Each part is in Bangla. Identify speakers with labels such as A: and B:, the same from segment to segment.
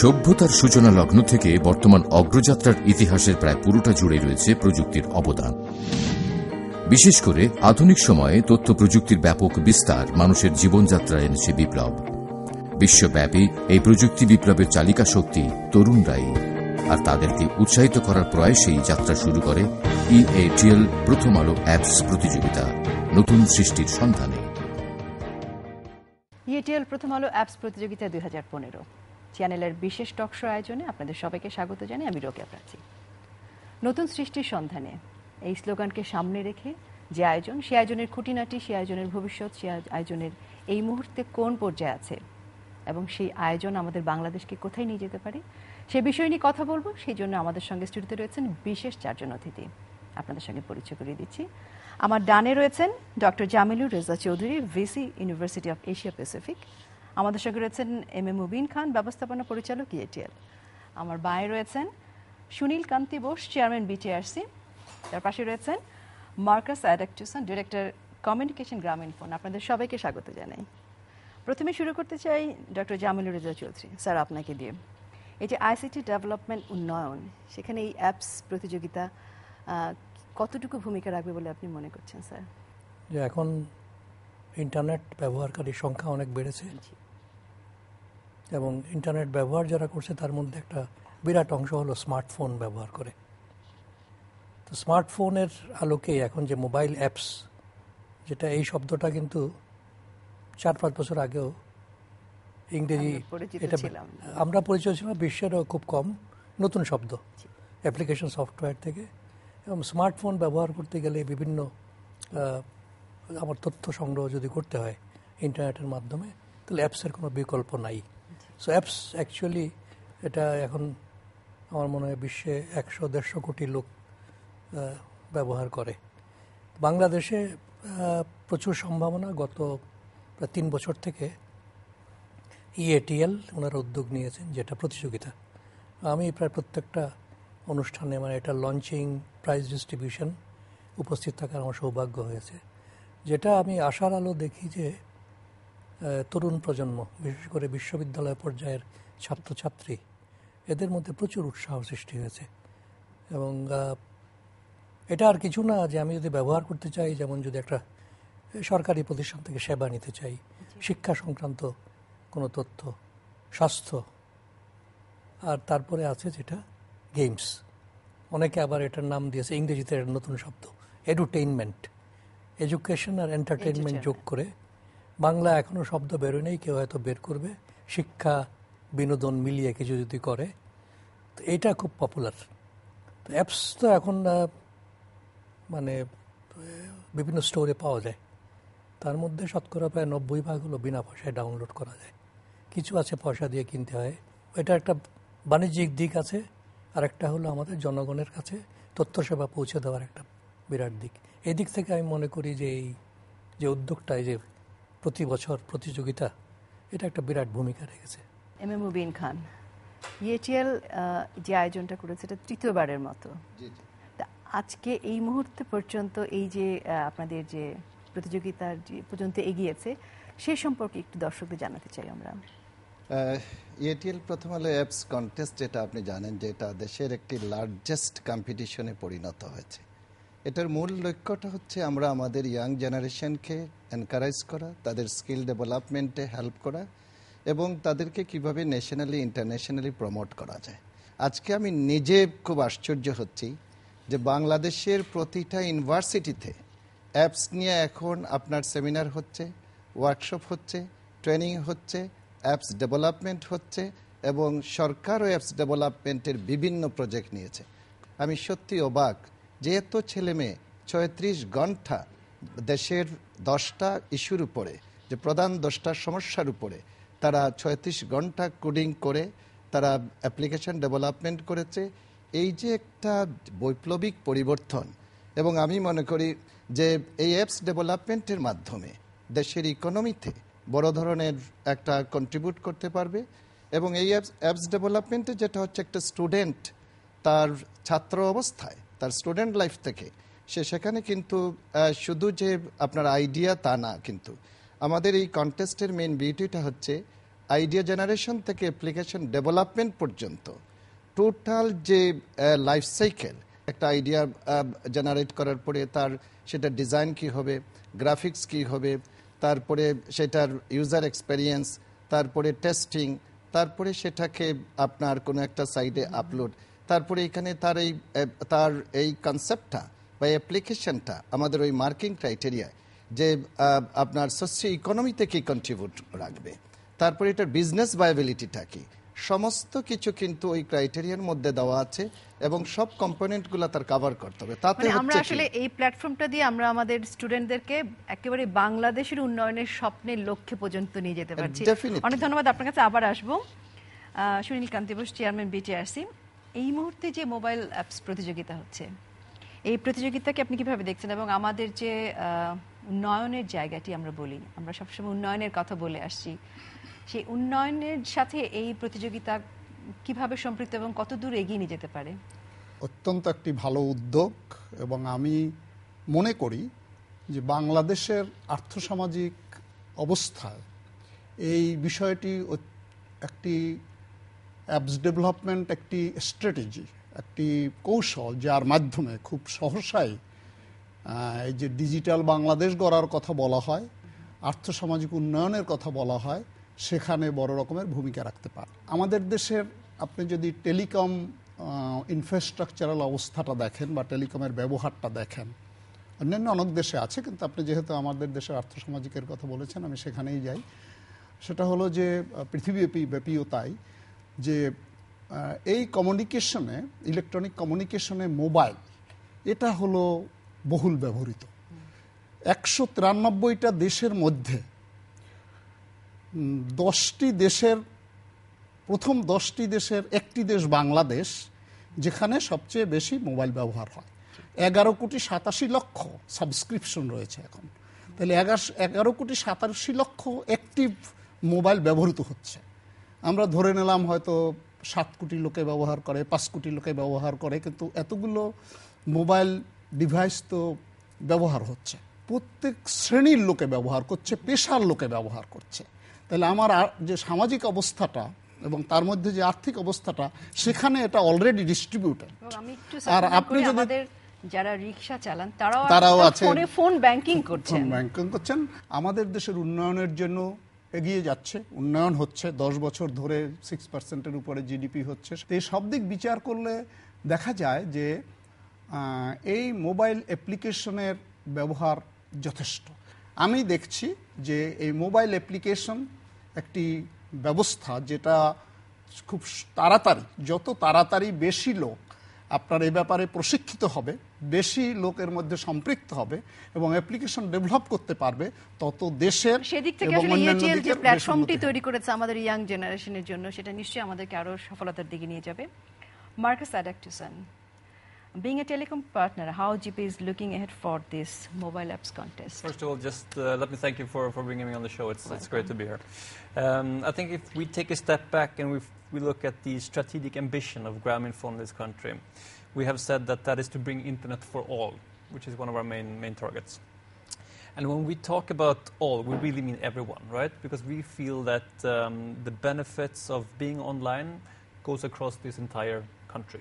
A: সভ্যতার সূচনা লগ্ন থেকে বর্তমান অগ্রযাত্রার ইতিহাসের প্রায় পুরোটা জুড়ে রয়েছে প্রযুক্তির অবদান বিশেষ করে আধুনিক সময়ে তথ্য প্রযুক্তির ব্যাপক বিস্তার মানুষের জীবনযাত্রায় এনেছে বিপ্লব বিশ্বব্যাপী এই প্রযুক্তি বিপ্লবের চালিকা শক্তি তরুণরাই আর তাদেরকে উৎসাহিত করার প্রয়াসেই যাত্রা শুরু করে ইএটিএল e প্রথম আলো অ্যাপস প্রতিযোগিতা নতুন সৃষ্টির সন্ধানে
B: ইএটিএল e প্রথম আলো অ্যাপস প্রতিযোগিতা দুই চ্যানেলের বিশেষ টকশো আয়োজনে আপনাদের সবাইকে স্বাগত জানাই আমি রোকেয়া প্রাচী নতুন সৃষ্টির সন্ধানে এই স্লোগানকে সামনে রেখে যে আয়োজন সে আয়োজনের খুঁটিনাটি সে আয়োজনের ভবিষ্যৎ সে আয়োজনের এই মুহূর্তে কোন পর্যায়ে আছে এবং সেই আয়োজন আমাদের বাংলাদেশকে কোথায় নিয়ে যেতে পারে সে বিষয় নিয়ে কথা বলবো সেই জন্য আমাদের সঙ্গে স্টুডিওতে রয়েছেন বিশেষ চারজন অতিথি আপনাদের সঙ্গে পরিচয় করিয়ে দিচ্ছি আমার ডানে রয়েছেন doctor Jamilur Reza Chowdhury VC university of Asia Pacific আমাদের সঙ্গে রয়েছেন এম এ মুবিন খান ব্যবস্থাপনা পরিচালক ইএটিএল আমার বায়ে রয়েছেন সুনীল কান্তি বোস চেয়ারম্যান বিটিআরসি তার পাশে রয়েছেন Marcus Adaktusson director communication Grameenphone আপনাদের সবাইকে স্বাগত জানাই প্রথমে শুরু করতে চাই ডক্টর জামিল রেজা চৌধুরী স্যার আপনাকে দিয়ে এটি আইসিটি ডেভেলপমেন্ট উন্নয়ন সেখানে এই অ্যাপস প্রতিযোগিতা কতটুকু ভূমিকা রাখবে বলে আপনি মনে করছেন স্যার
A: যে এখন ইন্টারনেট ব্যবহারকারীর সংখ্যা অনেক বেড়েছে এবং ইন্টারনেট ব্যবহার যারা করছে তার মধ্যে একটা বিরাট অংশ হলো স্মার্টফোন ব্যবহার করে তো স্মার্টফোনের আলোকে এখন যে মোবাইল অ্যাপস যেটা এই শব্দটা কিন্তু চার পাঁচ বছর আগেও ইংরেজি এটা আমরা পরিচয় ছিলাম বিশ্বেরও খুব কম নতুন শব্দ অ্যাপ্লিকেশন সফটওয়্যার থেকে এবং স্মার্টফোন ব্যবহার করতে গেলে বিভিন্ন আমার তথ্য সংগ্রহ যদি করতে হয় ইন্টারনেটের মাধ্যমে তাহলে অ্যাপসের কোনো বিকল্প নাই সো অ্যাপস অ্যাকচুয়ালি এটা এখন আমার মনে হয় বিশ্বে একশো দেড়শো কোটি লোক ব্যবহার করে বাংলাদেশে প্রচুর সম্ভাবনা গত প্রায় তিন বছর থেকে ইএটিএল e ওনারা উদ্যোগ নিয়েছেন যেটা প্রতিযোগিতা আমি প্রায় প্রত্যেকটা অনুষ্ঠানে মানে এটা লঞ্চিং প্রাইজ ডিস্ট্রিবিউশন উপস্থিত থাকার আমার সৌভাগ্য হয়েছে যেটা আমি আশার আলো দেখি যে তরুণ প্রজন্ম বিশেষ করে বিশ্ববিদ্যালয় পর্যায়ের ছাত্রছাত্রী এদের মধ্যে প্রচুর উৎসাহ সৃষ্টি হয়েছে এবং এটা আর কিছু না যে আমি যদি ব্যবহার করতে চাই যেমন যদি একটা সরকারি প্রতিষ্ঠান থেকে সেবা নিতে চাই শিক্ষা সংক্রান্ত কোনো তথ্য স্বাস্থ্য আর তারপরে আছে যেটা গেমস অনেকে আবার এটার নাম দিয়েছে ইংরেজিতে নতুন শব্দ এডুটেইনমেন্ট এডুকেশন আর এন্টারটেইনমেন্ট যোগ করে বাংলা এখনও শব্দ বেরোয়নি কেউ হয়তো বের করবে শিক্ষা বিনোদন মিলিয়ে কিছু যদি করে তো এটা খুব পপুলার তো অ্যাপস তো এখন মানে বিভিন্ন স্টোরে পাওয়া যায় তার মধ্যে শতকরা প্রায় নব্বই ভাগ হলো বিনা পয়সায় ডাউনলোড করা যায় কিছু আছে পয়সা দিয়ে কিনতে হয় এটা একটা বাণিজ্যিক দিক আছে আর একটা হলো আমাদের জনগণের কাছে তথ্য সেবা পৌঁছে দেওয়ার একটা বিরাট দিক এদিক থেকে আমি মনে করি যে এই যে উদ্যোগটা এই যে প্রতি বছর প্রতিযোগিতা এটা একটা বিরাট ভূমিকা রেখেছে
B: এম এ মুবিন খান ইএটিএল যে আয়োজনটা করেছে এটা তৃতীয়বারের মতো আজকে এই মুহূর্তে পর্যন্ত এই যে আপনাদের যে প্রতিযোগিতার যে পর্যন্ত এগিয়েছে সে সম্পর্কে একটু দর্শকদের জানাতে চাই আমরা
C: ইএটিএল প্রথম আলো অ্যাপস কন্টেস্ট যেটা আপনি জানেন যে এটা দেশের একটি লার্জেস্ট কম্পিটিশনে পরিণত হয়েছে এটার মূল লক্ষ্যটা হচ্ছে আমরা আমাদের ইয়াং জেনারেশনকে এনকারেজ করা তাদের স্কিল ডেভেলপমেন্টে হেল্প করা এবং তাদেরকে কিভাবে ন্যাশনালি ইন্টারন্যাশনালি প্রমোট করা যায় আজকে আমি নিজে খুব আশ্চর্য হচ্ছি যে বাংলাদেশের প্রতিটা ইউনিভার্সিটিতে অ্যাপস নিয়ে এখন আপনার সেমিনার হচ্ছে ওয়ার্কশপ হচ্ছে ট্রেনিং হচ্ছে অ্যাপস ডেভেলপমেন্ট হচ্ছে এবং সরকারও অ্যাপস ডেভেলপমেন্টের বিভিন্ন প্রজেক্ট নিয়েছে আমি সত্যি অবাক যে এত ছেলে মেয়ে ছয়ত্রিশ ঘন্টা দেশের দশটা ইস্যুর উপরে যে প্রধান দশটা সমস্যার উপরে তারা ছয়ত্রিশ ঘন্টা কোডিং করে তারা অ্যাপ্লিকেশন ডেভেলপমেন্ট করেছে এই যে একটা বৈপ্লবিক পরিবর্তন এবং আমি মনে করি যে এই অ্যাপস ডেভেলপমেন্টের মাধ্যমে দেশের ইকোনমিতে বড় ধরনের একটা কন্ট্রিবিউট করতে পারবে এবং এই অ্যাপস অ্যাপস ডেভেলপমেন্টে যেটা হচ্ছে একটা স্টুডেন্ট তার ছাত্র অবস্থায় তার স্টুডেন্ট লাইফ থেকে সে সেখানে কিন্তু শুধু যে আপনার আইডিয়া তা না কিন্তু আমাদের এই কন্টেস্টের মেন বিউটিটা হচ্ছে আইডিয়া জেনারেশন থেকে অ্যাপ্লিকেশন ডেভেলপমেন্ট পর্যন্ত টোটাল যে লাইফ সাইকেল একটা আইডিয়া জেনারেট করার পরে তার সেটা ডিজাইন কি হবে গ্রাফিক্স কি হবে তারপরে সেটার ইউজার এক্সপেরিয়েন্স তারপরে টেস্টিং তারপরে সেটাকে আপনার কোনো একটা সাইডে আপলোড তারপরে এখানে তার এই তার এই কনসেপ্টটা বা অ্যাপ্লিকেশনটা আমাদের ওই মার্কিং ক্রাইটেরিয়ায় যে আপনার সোশ্য ইকোনমিতে কি কন্ট্রিবিউট রাখবে তারপরে এটার বিজনেস ভায়াবিলিটিটা কি সমস্ত কিছু কিন্তু ওই ক্রাইটেরিয়ার মধ্যে দেওয়া আছে এবং সব কম্পোনেন্টগুলো তার কভার করতে হবে তাতে মানে আমরা আসলে
B: এই প্ল্যাটফর্মটা দিয়ে আমরা আমাদের স্টুডেন্টদেরকে একেবারে বাংলাদেশের উন্নয়নের স্বপ্নের লক্ষ্যে পর্যন্ত নিয়ে যেতে পারছি অনেক ধন্যবাদ আপনার কাছে আবার আসবো সুনীল কান্তি বোস চেয়ারম্যান বিটিআরসি এই মুহূর্তে যে মোবাইল অ্যাপস প্রতিযোগিতা হচ্ছে এই প্রতিযোগিতাকে আপনি কিভাবে দেখছেন এবং আমাদের যে উন্নয়নের জায়গাটি আমরা বলি আমরা সবসময় উন্নয়নের কথা বলে আসছি সেই উন্নয়নের সাথে এই প্রতিযোগিতা কিভাবে সম্পৃক্ত এবং কত দূর এগিয়ে নিয়ে যেতে পারে
D: অত্যন্ত একটি ভালো উদ্যোগ এবং আমি মনে করি যে বাংলাদেশের আর্থসামাজিক অবস্থা এই বিষয়টি একটি অ্যাপস ডেভেলপমেন্ট একটি স্ট্র্যাটেজি একটি কৌশল যার মাধ্যমে খুব সহসাই এই যে ডিজিটাল বাংলাদেশ গড়ার কথা বলা হয় আর্থসামাজিক উন্নয়নের কথা বলা হয় সেখানে বড় রকমের ভূমিকা রাখতে পারে আমাদের দেশের আপনি যদি টেলিকম ইনফ্রাস্ট্রাকচারাল অবস্থাটা দেখেন বা টেলিকমের ব্যবহারটা দেখেন অন্যান্য অনেক দেশে আছে কিন্তু আপনি যেহেতু আমাদের দেশের আর্থসামাজিকের কথা বলেছেন আমি সেখানেই যাই সেটা হলো যে পৃথিবীব্যাপী ব্যাপীও তাই যে এই কমিউনিকেশনে ইলেকট্রনিক কমিউনিকেশনে মোবাইল এটা হলো বহুল ব্যবহৃত একশো তিরানব্বইটা দেশের মধ্যে দশটি দেশের প্রথম দশটি দেশের একটি দেশ বাংলাদেশ যেখানে সবচেয়ে বেশি মোবাইল ব্যবহার হয় এগারো কোটি সাতাশি লক্ষ সাবস্ক্রিপশন রয়েছে এখন তাহলে এগারো এগারো কোটি সাতাশি লক্ষ অ্যাক্টিভ মোবাইল ব্যবহৃত হচ্ছে আমরা ধরে নিলাম হয়তো সাত কোটি লোকে ব্যবহার করে পাঁচ কোটি লোকে ব্যবহার করে কিন্তু এতগুলো মোবাইল ডিভাইস তো ব্যবহার হচ্ছে প্রত্যেক শ্রেণীর লোকে ব্যবহার করছে পেশার লোকে ব্যবহার করছে তাহলে আমার যে সামাজিক অবস্থাটা এবং তার মধ্যে যে আর্থিক অবস্থাটা সেখানে এটা অলরেডি ডিস্ট্রিবিউটেড
B: আর আপনি যদি যারা রিক্সা চালান তারাও তারাও আছে
D: ফোন ব্যাংকিং করছেন ব্যাংকিং করছেন আমাদের দেশের উন্নয়নের জন্য এগিয়ে যাচ্ছে উন্নয়ন হচ্ছে দশ বছর ধরে সিক্স পার্সেন্টের উপরে জিডিপি হচ্ছে এই সব দিক বিচার করলে দেখা যায় যে এই মোবাইল অ্যাপ্লিকেশনের ব্যবহার যথেষ্ট আমি দেখছি যে এই মোবাইল অ্যাপ্লিকেশন একটি ব্যবস্থা যেটা খুব তাড়াতাড়ি যত তাড়াতাড়ি বেশি লোক আপনার এই ব্যাপারে প্রশিক্ষিত হবে বেশি লোকের মধ্যে সম্পৃক্ত হবে এবং অ্যাপ্লিকেশন ডেভেলপ করতে পারবে তত দেশের সেদিক থেকে আসলে যে প্ল্যাটফর্মটি
B: তৈরি করেছে আমাদের ইয়াং জেনারেশনের জন্য সেটা নিশ্চয়ই আমাদেরকে আরো সফলতার দিকে নিয়ে যাবে Marcus Adaktusson being a telecom partner, how GP is looking ahead for this mobile apps contest?
E: First of all, just uh, let me thank you for, for bringing me on the show. It's, it's great to be here. Um, I think if we take a step back and we, we look at the strategic ambition of Grameenphone in this country, we have said that that is to bring internet for all, which is one of our main, main targets. And when we talk about all, we really mean everyone, right? Because we feel that um, the benefits of being online goes across this entire country.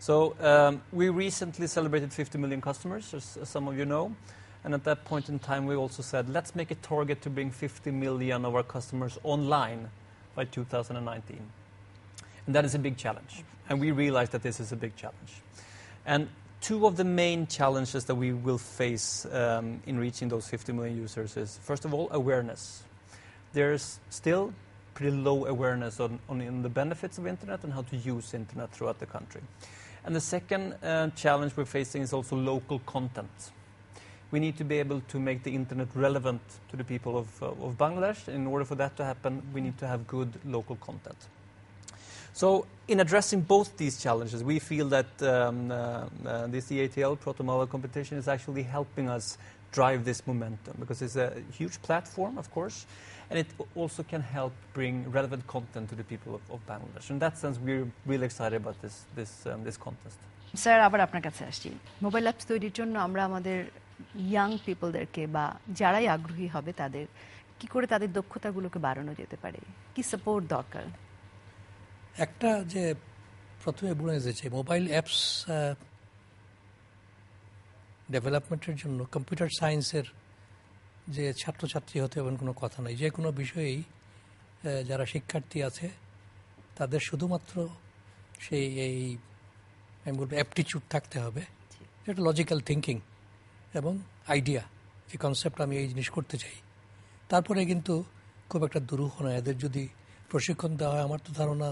E: So um, we recently celebrated 50 million customers, as, some of you know. And at that point in time, we also said, let's make a target to bring 50 million of our customers online by 2019. And that is a big challenge. And we realized that this is a big challenge. And two of the main challenges that we will face um, in reaching those 50 million users is, first of all, awareness. There's still pretty low awareness on the benefits of internet and how to use internet throughout the country. And the second uh, challenge we're facing is also local content. We need to be able to make the internet relevant to the people uh, of, Bangladesh. In order for that to happen, we need to have good local content. So in addressing both these challenges, we feel that um, uh, this EATL Proto Mobile competition is actually helping us drive this momentum because it's a huge platform, of course, and it also can help bring relevant content to the people of, of Bangladesh. In that sense, we're really excited about this this um, this contest.
B: Sir আবার আপনার কাছে আসছি মোবাইল অ্যাপস তৈরির জন্য আমরা আমাদের ইয়াং পিপলদেরকে বা যারাই আগ্রহী হবে তাদের কি করে তাদের দক্ষতাগুলোকে বাড়ানো যেতে পারে কি সাপোর্ট দরকার
A: একটা যে প্রথমে বলে যে মোবাইল অ্যাপস ডেভেলপমেন্টের জন্য কম্পিউটার সায়েন্সের যে ছাত্রছাত্রী হতে হবে কোনো কথা নাই যে কোনো বিষয়েই যারা শিক্ষার্থী আছে তাদের শুধুমাত্র সেই এই আমি বলবো অ্যাপটিচিউড থাকতে হবে যেটা লজিক্যাল থিঙ্কিং এবং আইডিয়া যে কনসেপ্ট আমি এই জিনিস করতে চাই তারপরে কিন্তু খুব একটা দুরূহ নয় এদের যদি প্রশিক্ষণ দেওয়া হয় আমার তো ধারণা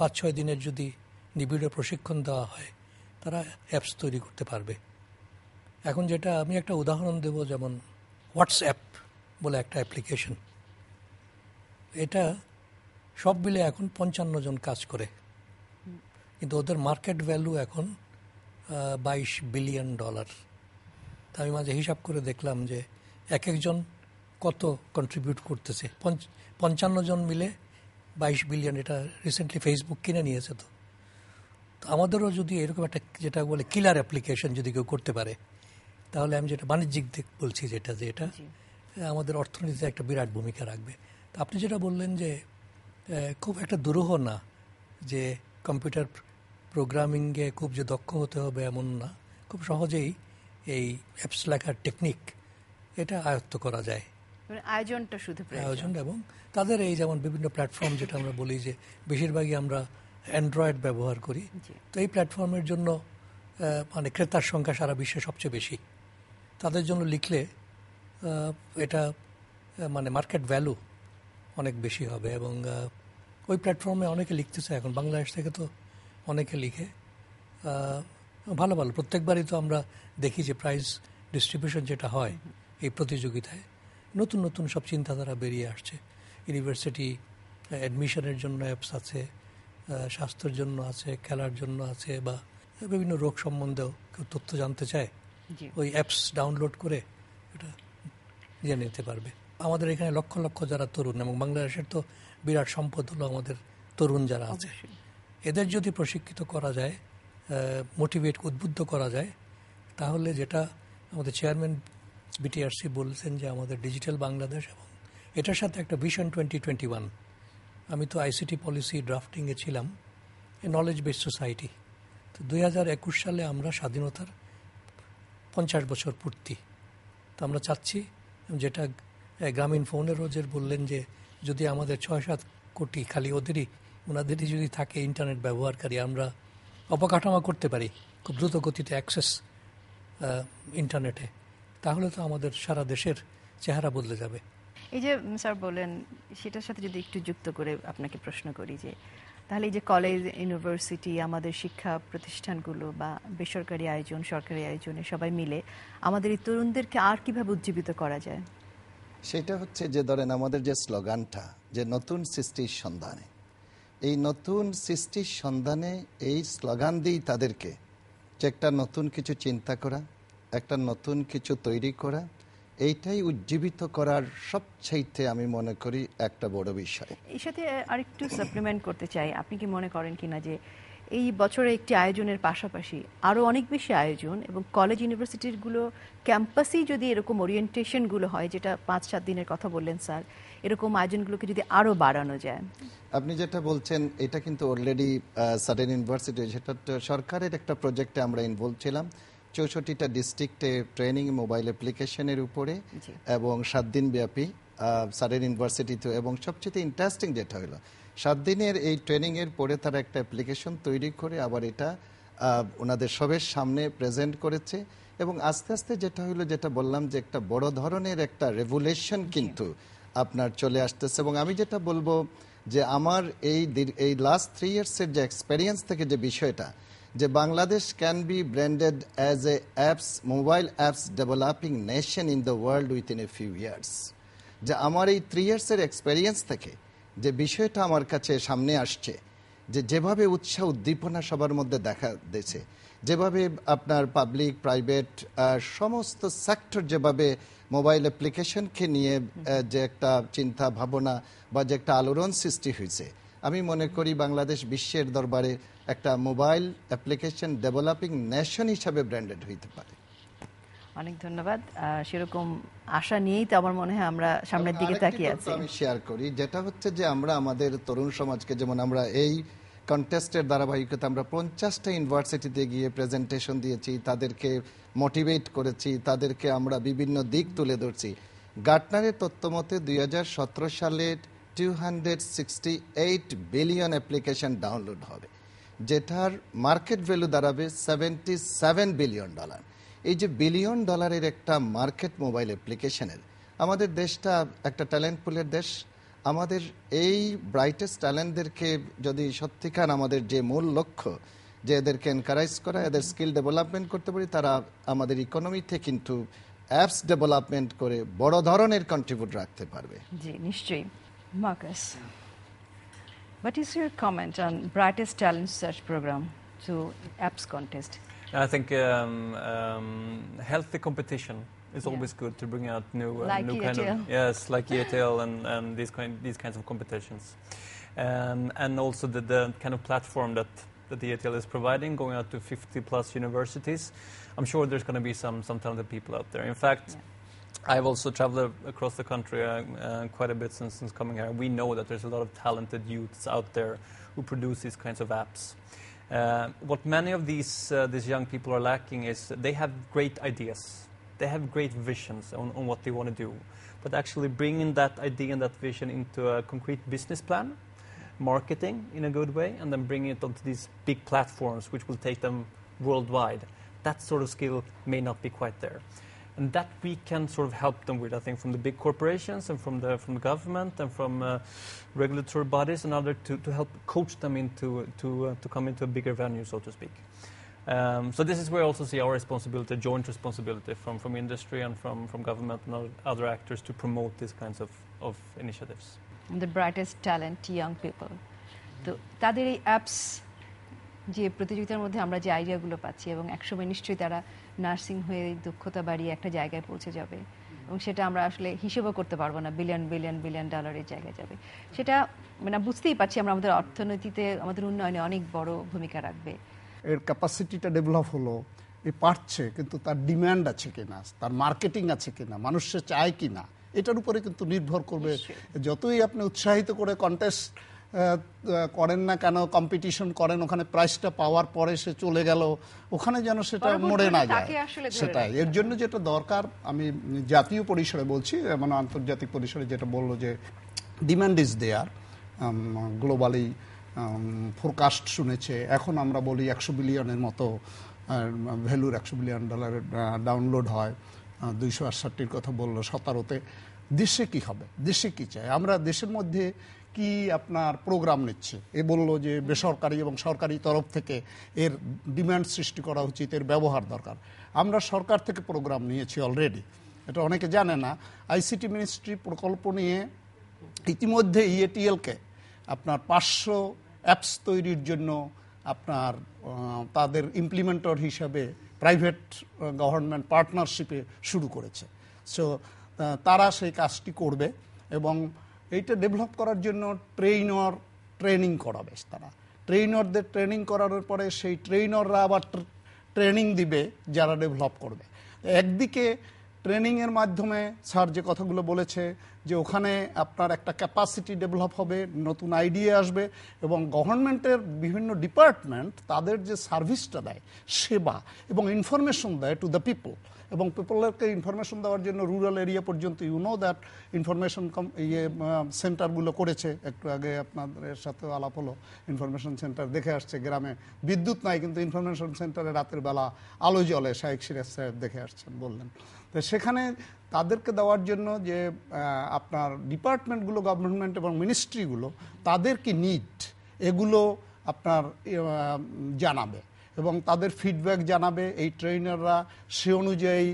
A: পাঁচ ছয় দিনের যদি নিবিড় প্রশিক্ষণ দেওয়া হয় তারা অ্যাপস তৈরি করতে পারবে এখন যেটা আমি একটা উদাহরণ দেব যেমন হোয়াটসঅ্যাপ বলে একটা অ্যাপ্লিকেশন এটা সব মিলে এখন পঞ্চান্ন জন কাজ করে কিন্তু ওদের মার্কেট ভ্যালু এখন বাইশ বিলিয়ন ডলার তা আমি মাঝে হিসাব করে দেখলাম যে এক একজন কত কন্ট্রিবিউট করতেছে পঞ্চান্ন জন মিলে বাইশ বিলিয়ন এটা রিসেন্টলি ফেসবুক কিনে নিয়েছে তো আমাদেরও যদি এরকম একটা যেটা বলে কিলার অ্যাপ্লিকেশন যদি কেউ করতে পারে তাহলে আমি যেটা বাণিজ্যিক দিক বলছি যেটা যে এটা আমাদের অর্থনীতিতে একটা বিরাট ভূমিকা রাখবে তো আপনি যেটা বললেন যে খুব একটা দুরূহ না যে কম্পিউটার প্রোগ্রামিংয়ে খুব যে দক্ষ হতে হবে এমন না খুব সহজেই এই অ্যাপস লেখার টেকনিক এটা আয়ত্ত করা যায়
B: মানে আয়োজনটা শুধু আয়োজন
A: এবং তাদের এই যেমন বিভিন্ন প্ল্যাটফর্ম যেটা আমরা বলি যে বেশিরভাগই আমরা অ্যান্ড্রয়েড ব্যবহার করি তো এই প্ল্যাটফর্মের জন্য মানে ক্রেতার সংখ্যা সারা বিশ্বে সবচেয়ে বেশি তাদের জন্য লিখলে এটা মানে মার্কেট ভ্যালু অনেক বেশি হবে এবং ওই প্ল্যাটফর্মে অনেকে লিখতেছে এখন বাংলাদেশ থেকে তো অনেকে লিখে ভালো ভালো প্রত্যেকবারই তো আমরা দেখি যে প্রাইস ডিস্ট্রিবিউশন যেটা হয় এই প্রতিযোগিতায় নতুন নতুন সব চিন্তাধারা বেরিয়ে আসছে ইউনিভার্সিটি অ্যাডমিশনের জন্য অ্যাপস আছে স্বাস্থ্যের জন্য আছে খেলার জন্য আছে বা বিভিন্ন রোগ সম্বন্ধেও কেউ তথ্য জানতে চায় ওই অ্যাপস ডাউনলোড করে এটা জেনে নিতে পারবে আমাদের এখানে লক্ষ লক্ষ যারা তরুণ এবং বাংলাদেশের তো বিরাট সম্পদ হলো আমাদের তরুণ যারা আছে এদের যদি প্রশিক্ষিত করা যায় মোটিভেট উদ্বুদ্ধ করা যায় তাহলে যেটা আমাদের চেয়ারম্যান বিটিআরসি বলছেন যে আমাদের ডিজিটাল বাংলাদেশ এবং এটার সাথে একটা ভিশন টোয়েন্টি টোয়েন্টি ওয়ান আমি তো আইসিটি পলিসি ড্রাফটিংয়ে ছিলাম এ নলেজ বেস সোসাইটি তো দুই সালে আমরা স্বাধীনতার পঞ্চাশ বছর পূর্তি তো আমরা চাচ্ছি যেটা গ্রামীণ ফোনে রোজের বললেন যে যদি আমাদের ছয় সাত কোটি খালি ওদেরই ওনাদেরই যদি থাকে ইন্টারনেট ব্যবহারকারী আমরা অপকাঠামো করতে পারি খুব দ্রুত গতিতে অ্যাক্সেস ইন্টারনেটে তাহলে তো আমাদের সারা দেশের চেহারা বদলে যাবে
B: এই যে স্যার বলেন সেটার সাথে যদি একটু যুক্ত করে আপনাকে প্রশ্ন করি যে তাহলে এই যে কলেজ ইউনিভার্সিটি আমাদের শিক্ষা প্রতিষ্ঠানগুলো বা বেসরকারি আয়োজন সরকারি আয়োজনে সবাই মিলে আমাদের এই তরুণদেরকে আর কিভাবে উজ্জীবিত করা যায়
C: সেটা হচ্ছে যে ধরেন আমাদের যে স্লোগানটা যে নতুন সৃষ্টির সন্ধানে এই নতুন সৃষ্টির সন্ধানে এই স্লোগান দিই তাদেরকে যে একটা নতুন কিছু চিন্তা করা একটা নতুন কিছু তৈরি করা এইটাই উজ্জীবিত করার সবচেয়ে আমি মনে করি একটা বড় বিষয়
B: এর সাথে আরেকটু সাপ্লিমেন্ট করতে চাই আপনি কি মনে করেন কিনা যে এই বছরে একটি আয়োজনের পাশাপাশি আরও অনেক বেশি আয়োজন এবং কলেজ ইউনিভার্সিটিরগুলো ক্যাম্পাসেই যদি এরকম ওরিয়েন্টেশনগুলো হয় যেটা পাঁচ সাত দিনের কথা বললেন স্যার এরকম আয়োজনগুলোকে যদি আরও বাড়ানো যায়
C: আপনি যেটা বলছেন এটা কিন্তু অলরেডি সাডেন ইউনিভার্সিটি সেটা সরকারের একটা প্রজেক্টে আমরা ইনভলভ ছিলাম চৌষট্টিটা ডিস্ট্রিক্টে ট্রেনিং মোবাইল অ্যাপ্লিকেশনের উপরে এবং সাত দিন ব্যাপী সারের ইউনিভার্সিটিতে এবং সবচেয়ে ইন্টারেস্টিং যেটা হলো সাত দিনের এই ট্রেনিংয়ের পরে তারা একটা অ্যাপ্লিকেশন তৈরি করে আবার এটা ওনাদের সবের সামনে প্রেজেন্ট করেছে এবং আস্তে আস্তে যেটা হলো যেটা বললাম যে একটা বড় ধরনের একটা রেভুলেশন কিন্তু আপনার চলে আসতেছে এবং আমি যেটা বলবো যে আমার এই এই লাস্ট থ্রি ইয়ার্সের যে এক্সপেরিয়েন্স থেকে যে বিষয়টা যে Bangladesh can be branded as a apps mobile apps developing nation in the world within a few years যে আমার এই থ্রি ইয়ার্সের এক্সপেরিয়েন্স থেকে যে বিষয়টা আমার কাছে সামনে আসছে যে যেভাবে উৎসাহ উদ্দীপনা সবার মধ্যে দেখা দিয়েছে যেভাবে আপনার পাবলিক প্রাইভেট সমস্ত সেক্টর যেভাবে মোবাইল অ্যাপ্লিকেশনকে নিয়ে যে একটা চিন্তা ভাবনা বা যে একটা আলোড়ন সৃষ্টি হয়েছে আমি মনে করি বাংলাদেশ বিশ্বের দরবারে একটা মোবাইল অ্যাপ্লিকেশন ডেভেলপিং নেশন হিসাবে ব্র্যান্ডেড হইতে পারে
B: অনেক ধন্যবাদ সেরকম আশা নিয়েই তো আমার মনে হয় আমরা
C: সামনের দিকে তাকিয়ে আছি আমি শেয়ার করি যেটা হচ্ছে যে আমরা আমাদের তরুণ সমাজকে যেমন আমরা এই কন্টেস্টের ধারাবাহিকতা আমরা পঞ্চাশটা ইউনিভার্সিটিতে গিয়ে প্রেজেন্টেশন দিয়েছি তাদেরকে মোটিভেট করেছি তাদেরকে আমরা বিভিন্ন দিক তুলে ধরছি গার্টনারের তথ্য মতে দুই সালের two hundred sixty eight billion application download হবে যেটার মার্কেট ভ্যালু দাঁড়াবে সেভেন্টি সেভেন বিলিয়ন ডলার এই যে বিলিয়ন ডলারের একটা মার্কেট মোবাইল অ্যাপ্লিকেশনের আমাদের দেশটা একটা ট্যালেন্ট পুলের দেশ আমাদের এই ব্রাইটেস্ট ট্যালেন্টদেরকে যদি সত্যিকার আমাদের যে মূল লক্ষ্য যে এদেরকে এনকারেজ করা এদের স্কিল ডেভেলপমেন্ট করতে পারি তারা আমাদের ইকোনমিতে কিন্তু অ্যাপস ডেভেলপমেন্ট করে বড় ধরনের কন্ট্রিবিউট
E: রাখতে পারবে
B: জি নিশ্চয়ই Marcus, what is your comment on Brightest Talent Search Program to apps contest?
E: I think um, um, healthy competition is yeah. always good to bring out new, uh, like new kind of yes, like ETL and, and these kind these kinds of competitions, um, and also the, the kind of platform that that the ETL is providing, going out to 50 plus universities. I'm sure there's going to be some some talented people out there. In fact. Yeah I've also traveled across the country uh, uh, quite a bit since, since coming here. We know that there's a lot of talented youths out there who produce these kinds of apps. Uh, what many of these, uh, these young people are lacking is they have great ideas. They have great visions on, on what they want to do. But actually bringing that idea and that vision into a concrete business plan, marketing in a good way, and then bringing it onto these big platforms which will take them worldwide, that sort of skill may not be quite there and that we can sort of help them with, I think, from the big corporations and from the from the government and from uh, regulatory bodies and other to, to help coach them into to uh, to come into a bigger venue, so to speak. Um, so this is where we also see our responsibility, joint responsibility from, from industry and from, from government and other actors to promote these kinds of, of initiatives.
B: And the brightest talent, young people. তো তাদের এই যে প্রতিযোগিতার মধ্যে আমরা যে আইডিয়াগুলো পাচ্ছি এবং একসময় নিশ্চয়ই তারা নার্সিং হয়ে দক্ষতা বাড়িয়ে একটা জায়গায় পৌঁছে যাবে এবং সেটা আমরা আসলে হিসেবও করতে পারবো না বিলিয়ন বিলিয়ন বিলিয়ন ডলারের জায়গায় যাবে সেটা মানে বুঝতেই পারছি আমরা আমাদের অর্থনীতিতে আমাদের উন্নয়নে অনেক বড় ভূমিকা রাখবে
D: এর ক্যাপাসিটিটা ডেভেলপ হলো এ পারছে কিন্তু তার ডিম্যান্ড আছে কিনা তার মার্কেটিং আছে কিনা মানুষ চায় কিনা এটার উপরে কিন্তু নির্ভর করবে যতই আপনি উৎসাহিত করে কন্টেস্ট করেন না কেন কম্পিটিশন করেন ওখানে প্রাইসটা পাওয়ার পরে সে চলে গেল ওখানে যেন সেটা মরে না যায় সেটাই এর জন্য যেটা দরকার আমি জাতীয় পরিসরে বলছি মানে আন্তর্জাতিক পরিসরে যেটা বললো যে demand is there globally forecast শুনেছে এখন আমরা বলি একশো বিলিয়নের মতো ভ্যালুর একশো বিলিয়ন ডলারের ডাউনলোড হয় দুইশো আটষট্টির কথা বললো সতেরোতে দেশে কি হবে দেশে কি চাই আমরা দেশের মধ্যে কি আপনার প্রোগ্রাম নিচ্ছে এ বলল যে বেসরকারি এবং সরকারি তরফ থেকে এর ডিম্যান্ড সৃষ্টি করা উচিত এর ব্যবহার দরকার আমরা সরকার থেকে প্রোগ্রাম নিয়েছি অলরেডি এটা অনেকে জানে না আইসিটি মিনিস্ট্রি প্রকল্প নিয়ে ইতিমধ্যে ইএটিএলকে e আপনার পাঁচশো অ্যাপস তৈরির জন্য আপনার তাদের ইমপ্লিমেন্টর হিসাবে প্রাইভেট গভর্নমেন্ট পার্টনারশিপে শুরু করেছে সো তারা সেই কাজটি করবে এবং এইটা ডেভেলপ করার জন্য ট্রেইনর ট্রেনিং করাবে তারা ট্রেইনরদের ট্রেনিং করানোর পরে সেই ট্রেইনররা আবার ট্রেনিং দিবে যারা ডেভেলপ করবে একদিকে ট্রেনিংয়ের মাধ্যমে স্যার যে কথাগুলো বলেছে যে ওখানে আপনার একটা ক্যাপাসিটি ডেভেলপ হবে নতুন আইডিয়া আসবে এবং গভর্নমেন্টের বিভিন্ন ডিপার্টমেন্ট তাদের যে সার্ভিসটা দেয় সেবা এবং ইনফরমেশন দেয় টু দ্য পিপল এবং পিপলকে ইনফরমেশন দেওয়ার জন্য রুরাল এরিয়া পর্যন্ত ইউ নো দ্যাট ইনফরমেশন কম ইয়ে সেন্টারগুলো করেছে একটু আগে আপনাদের সাথে আলাপ হলো ইনফরমেশন সেন্টার দেখে আসছে গ্রামে বিদ্যুৎ নাই কিন্তু ইনফরমেশন সেন্টারে রাতের বেলা আলো জলে শাহেক সিরাজ সাহেব দেখে আসছেন বললেন তো সেখানে তাদেরকে দেওয়ার জন্য যে আপনার ডিপার্টমেন্টগুলো গভর্নমেন্ট এবং মিনিস্ট্রিগুলো তাদের কি নিট এগুলো আপনার জানাবে এবং তাদের ফিডব্যাক জানাবে এই ট্রেনাররা সে অনুযায়ী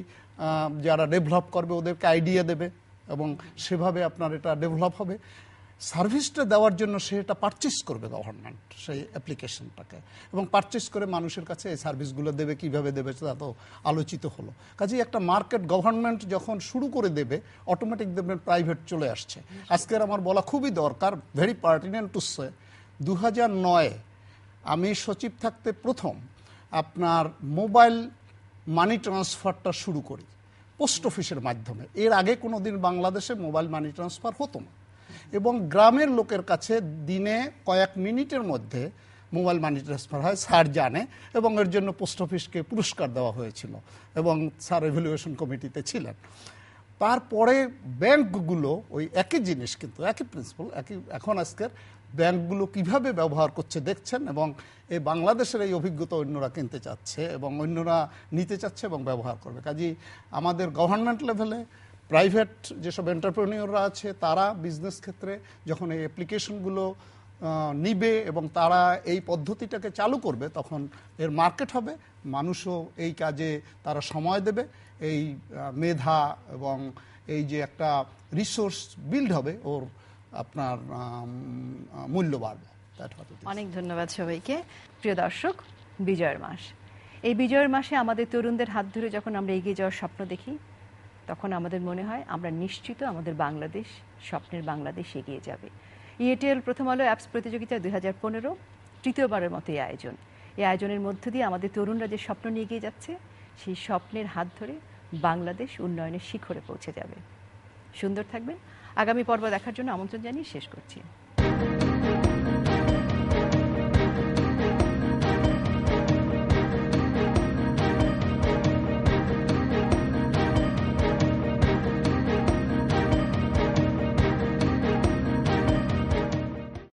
D: যারা ডেভেলপ করবে ওদেরকে আইডিয়া দেবে এবং সেভাবে আপনার এটা ডেভেলপ হবে সার্ভিসটা দেওয়ার জন্য সে এটা পারচেস করবে গভর্নমেন্ট সেই অ্যাপ্লিকেশনটাকে এবং পারচেস করে মানুষের কাছে এই সার্ভিসগুলো দেবে কিভাবে দেবে তা তো আলোচিত হলো কাজেই একটা মার্কেট গভর্নমেন্ট যখন শুরু করে দেবে অটোমেটিক দেবে প্রাইভেট চলে আসছে আজকের আমার বলা খুবই দরকার ভেরি পার্টিনেন্ট টু সে দু নয় আমি সচিব থাকতে প্রথম আপনার মোবাইল মানি ট্রান্সফারটা শুরু করি পোস্ট অফিসের মাধ্যমে এর আগে কোনো দিন বাংলাদেশে মোবাইল মানি ট্রান্সফার হতো না এবং গ্রামের লোকের কাছে দিনে কয়েক মিনিটের মধ্যে মোবাইল মানি ট্রান্সফার হয় স্যার জানে এবং এর জন্য পোস্ট অফিসকে পুরস্কার দেওয়া হয়েছিল এবং স্যার এভ্যালুয়েশন কমিটিতে ছিলেন তারপরে ব্যাংকগুলো ওই একই জিনিস কিন্তু একই প্রিন্সিপাল একই এখন আজকের ব্যাংকগুলো কিভাবে ব্যবহার করছে দেখছেন এবং এই বাংলাদেশের এই অভিজ্ঞতা অন্যরা কিনতে চাচ্ছে এবং অন্যরা নিতে চাচ্ছে এবং ব্যবহার করবে কাজেই আমাদের গভর্নমেন্ট লেভেলে প্রাইভেট যেসব এন্টারপ্রেনিয়ররা আছে তারা বিজনেস ক্ষেত্রে যখন এই অ্যাপ্লিকেশনগুলো নিবে এবং তারা এই পদ্ধতিটাকে চালু করবে তখন এর মার্কেট হবে মানুষও এই কাজে তারা সময় দেবে এই মেধা এবং এই যে একটা রিসোর্স বিল্ড হবে ওর আপনার মূল্য বাড়বে
B: অনেক ধন্যবাদ সবাইকে প্রিয় দর্শক বিজয়ের মাস এই বিজয়ের মাসে আমাদের তরুণদের হাত ধরে যখন আমরা এগিয়ে যাওয়ার স্বপ্ন দেখি তখন আমাদের মনে হয় আমরা নিশ্চিত আমাদের বাংলাদেশ স্বপ্নের বাংলাদেশ এগিয়ে যাবে ইএটিএল প্রথম আলো অ্যাপস প্রতিযোগিতা দুই হাজার পনেরো তৃতীয়বারের মতো এই আয়োজন এই আয়োজনের মধ্য দিয়ে আমাদের তরুণরা যে স্বপ্ন নিয়ে এগিয়ে যাচ্ছে সেই স্বপ্নের হাত ধরে বাংলাদেশ উন্নয়নের শিখরে পৌঁছে যাবে সুন্দর থাকবেন আগামী পর্ব দেখার জন্য আমন্ত্রণ জানিয়ে শেষ করছি